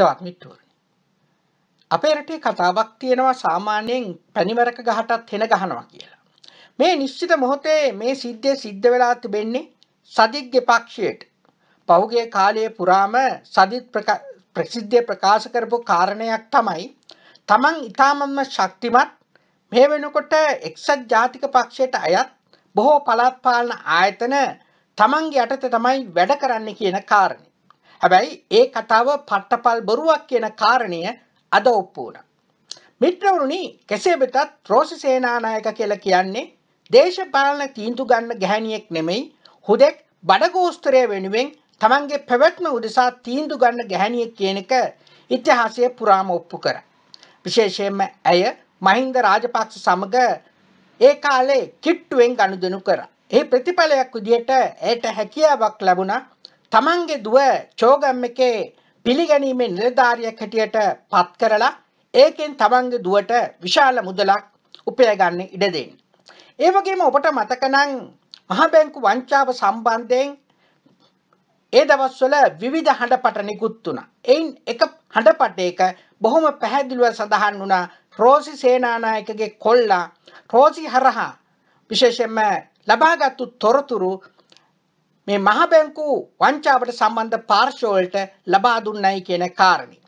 හිතවත් මිත්තුවරනි. අපේ රටේ කතාවක් තියෙනවා සාමාන්‍යයෙන් පැනිවරක ගහටත් හෙන ගහනවා කියලා. මේ නිශ්චිත මොහොතේ මේ සිද්ධිය සිද්ධ වෙලා තිබෙන්නේ සදිත්ගේ පක්ෂයට. පහුගේ කාලයේ පුරාම සදිත් ප්‍රසිද්ධිය ප්‍රකාශ කරපු කාරණයක් තමයි තමන් ඉතාමම ශක්තිමත් මේ වෙනකොට එක්සත් ජාතික පක්ෂයට අයත් බොහෝ පළාත් පාලන ආයතන තමන්ගේ යටතේ තමයි වැඩ කරන්න කියන කාරණේ. හැබැයි ඒ කතාව පට්ටපල් බොරුවක් කියන කාරණය අද ඔප්පුූන. මිත්‍රවරුණි කෙසේ වෙතත් රෝසි සේනානායක කියලා කියන්නේ දේශපාලන තීන්තු ගන්න ගැහැනියෙක් නෙමෙයි හුදෙක් බඩගෝස්තරය වෙනුවෙන් තමන්ගේ පැවැත්ම උදෙසා තීන්දු ගන්න ගැහැනියෙක් කියන එක ඉතිහාසය පුරාම ඔප්පු කර. විශේෂයෙන්ම ඇය මහින්ද රාජපක්ෂ සමග ඒ කාලේ කිට්ටුවෙන් ගනුදෙනු කර. ඒ ප්‍රතිඵලයක් විදියට ඇයට හැකියාවක් ලැබුණා තමන්ගේ දුව චෝගම් එකේ පිළිගැනීමේ නිලධාරියක් හැටියට පත් කරලා ඒකෙන් තමන්ගේ දුවට විශාල මුදලක් උපයගන්න ඉඩ දෙන්න. ඒ වගේම ඔබට මතක නම් මහා බැංකු වංචාව සම්බන්ධයෙන් ඒ දවස්වල විවිධ හඬපට නිකුත් වුණා. එයින් එක හඬපටයක බොහොම පැහැදිලිව සඳහන් වුණා රෝසි සේනානායකගේ කොල්ලා රෝසි හරහා විශේෂයෙන්ම ලබාගත්තු තොරතුරු මේ මහ බැංකු වංචාවට සම්බන්ධ පාර්ශවවලට ලබා දුන්නයි කියන කාරණේ.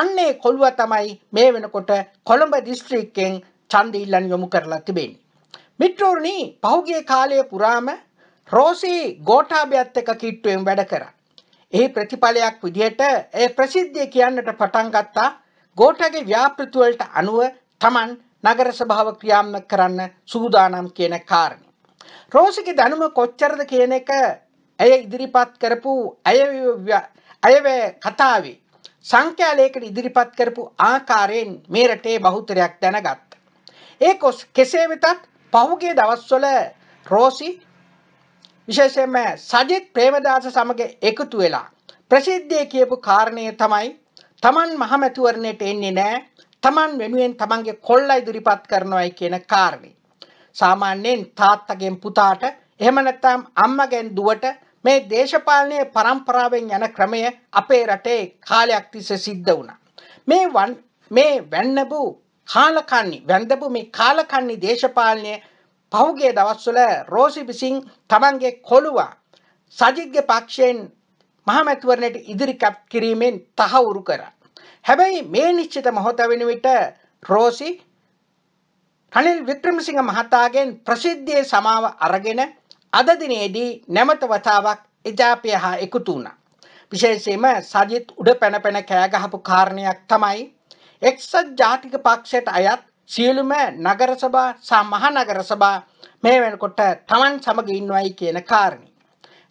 අන්නේ කොළුව තමයි මේ වෙනකොට කොළඹ දිස්ත්‍රික්කයෙන් ඡන්ද ඉල්ලන් යොමු කරලා තිබෙන්නේ. මිත්‍රෝනි පහුගිය කාලය පුරාම රෝසි ගෝඨාභයත් එක්ක කිට්ටුවෙන් වැඩ කරා. එහි ප්‍රතිඵලයක් විදිහට ඒ ප්‍රසිද්ධිය කියන්නට පටන් ගත්තා ගෝඨගේ ව්‍යාපෘති වලට අනුව Taman නගර සභාව ක්‍රියාත්මක කරන්න සූදානම් කියන කාරණේ. රෝසිගේ දැනුම කොච්චරද කියන එක ඇය ඉදිරිපත් කරපු අයවැය කතාවේ සංඛ්‍යාලයකට ඉදිරිපත් කරපු ආකාරයෙන් මේ රටේ බහුතරයක් දැනගත්තා. ඒ කෙසේ වෙතත් පහුගිය දවස්වල රෝසි විශේෂයෙන්ම සජිත් ප්‍රේමදාස සමග එකතු වෙලා ප්‍රසිද්ධිය කියපු කාරණය තමයි Taman මහමැතිවරණයට එන්නේ නැහැ. Taman වෙනුවෙන් Tamanගේ කොල්ලා ඉදිරිපත් කරනවායි කියන කාරණේ. සාමාන්‍යයෙන් තාත්තගෙන් පුතාට එහෙම නැත්නම් අම්මගෙන් දුවට මේ දේශපාලනය පරම්පරාවෙන් යන ක්‍රමය අපේ රටේ කාලයක් තිස සිද්ධ වුණා. මේ වන් මේ වැන්නබූ කාලකන්නේ වැන්දපු මේ කාලකන්නේ දේශපාලනය පහුගේ දවස්වල රෝසි විසින් තමන්ගේ කොළුවා සජිත්ගේ පක්ෂයෙන් මහමැතිවරණයට ඉදිරිපත් කිරීමෙන් තහවුරු කරා. හැබැයි මේ නිශ්චිත මොහොත වෙන විට රෝසි රනිල් වික්‍රමසිංහ මහතාගෙන් ප්‍රසිද්ධියේ සමාව අරගෙන අද දිනේදී නැමත වතාවක් එජාපය හා එකතු වුණා. විශේෂයෙන්ම සජිත් උඩ පැන පැන කෑ ගහපු කාරණයක් තමයි එක්සත් ජාතික පක්ෂයට අයත් සියලුම නගර සභා සහ මහනගර සභා මේ වෙනකොට Taman සමග ඉන්නවයි කියන කාරණේ.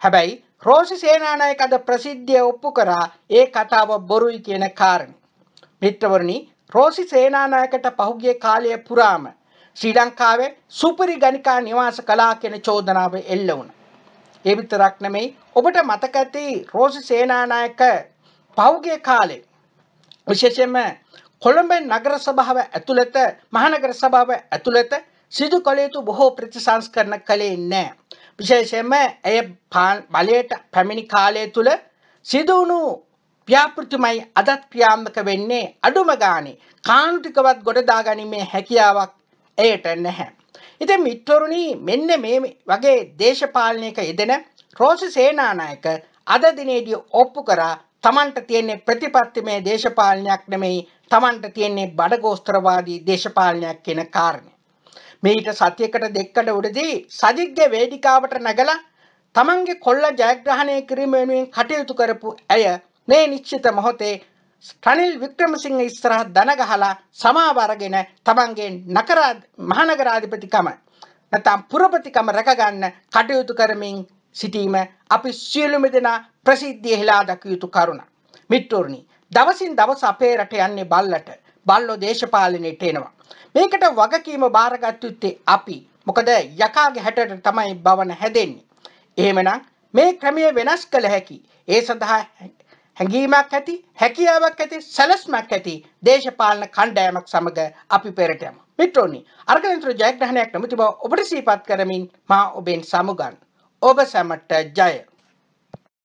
හැබැයි රෝසි සේනානායක අද ප්‍රසිද්ධිය ඔප්පු කරා ඒ කතාව බොරුයි කියන කාරණේ. මිත්‍රවරුනි රෝසි සේනානායකට පහුගිය කාලය පුරාම ශ්‍රී ලංකාවේ සුපිරි ගණිකා නිවාස කලා කියන චෝදනාව එල්ල වුණා. ඒ විතරක් නෙමෙයි ඔබට මතක ඇති රෝසි සේනානායක පහුගිය කාලේ විශේෂයෙන්ම කොළඹ නගර සභාව ඇතුළත මහනගර සභාව ඇතුළත සිදු කළ යුතු බොහෝ ප්‍රතිසංස්කරණ කළේ නැහැ. විශේෂයෙන්ම ඇය බලයට පැමිණි කාලය තුළ සිදුවුණු ව්‍යාපෘතිමයි අදත් ක්‍රියාත්මක වෙන්නේ අඩුම ගානේ කාන්තිකවත් ගොඩ දාගැනීමේ හැකියාවක් එයට නැහැ. ඉතින් මිත්වරුණී මෙන්න මේ වගේ දේශපාලනයක යෙදෙන රෝසි සේනානායක අද දිනේදී ඔප්පු කරා තමන්ට තියෙන්නේ ප්‍රතිපත්තිමය දේශපාලනයක් නෙමෙයි තමන්ට තියෙන්නේ බඩගෝස්තරවාදී දේශපාලනයක් කියන කාරණය. මේට සතියකට දෙක්කට උඩදී සජිත්ගේ වේදිකාවට නැගලා තමන්ගේ කොල්ල ජයග්‍රහණය කිරීම වෙනුවෙන් කටයුතු කරපු ඇය මේ නිශ්චිත මොහොතේ රනිල් වික්‍රමසිංහ ඉස්සරහ දන ගහලා සමාව අරගෙන තමන්ගේ නකරා මහනගරාධිපතිකම නැත්නම් පුරපතිකම රැකගන්න කටයුතු කරමින් සිටීම අපි සියලුම දෙනා ප්‍රසිද්ධිය හෙලා දකිය යුතු කරුණ. මිත්‍රෝනි, දවසින් දවස අපේ රට යන්නේ බල්ලට. බල්ලෝ දේශපාලනයට එනවා. මේකට වගකීම බාරගත් යුත්තේ අපි. මොකද යකාගේ හැටට තමයි බවන හැදෙන්නේ. එහෙමනම් මේ ක්‍රමය වෙනස් කළ හැකි. ඒ සඳහා හැඟීමක් ඇති හැකියාවක් ඇති සැලස්මක් ඇති දේශපාලන කණ්ඩායමක් සමග අපි පෙරට යමු. මිත්‍රෝනි අර්ගනන්ත්‍ර ජයග්‍රහණයක් නැමති බව ඔබට සීපත් කරමින් මා ඔබෙන් සමුගන්. ඔබ සැමට ජය.